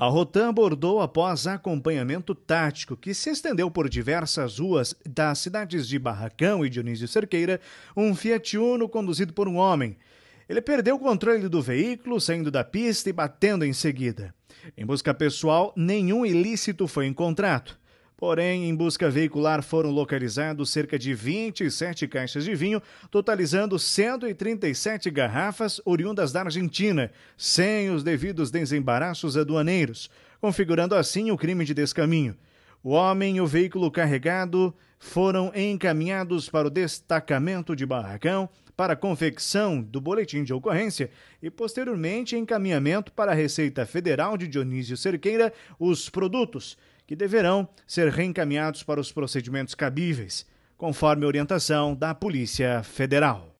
A Rotan abordou após acompanhamento tático, que se estendeu por diversas ruas das cidades de Barracão e Dionísio Cerqueira, um Fiat Uno conduzido por um homem. Ele perdeu o controle do veículo, saindo da pista e batendo em seguida. Em busca pessoal, nenhum ilícito foi encontrado. Porém, em busca veicular foram localizados cerca de 27 caixas de vinho, totalizando 137 garrafas oriundas da Argentina, sem os devidos desembaraços aduaneiros, configurando assim o crime de descaminho. O homem e o veículo carregado foram encaminhados para o destacamento de Barracão para confecção do boletim de ocorrência e, posteriormente, encaminhamento para a Receita Federal de Dionísio Cerqueira os produtos, que deverão ser reencaminhados para os procedimentos cabíveis, conforme orientação da Polícia Federal.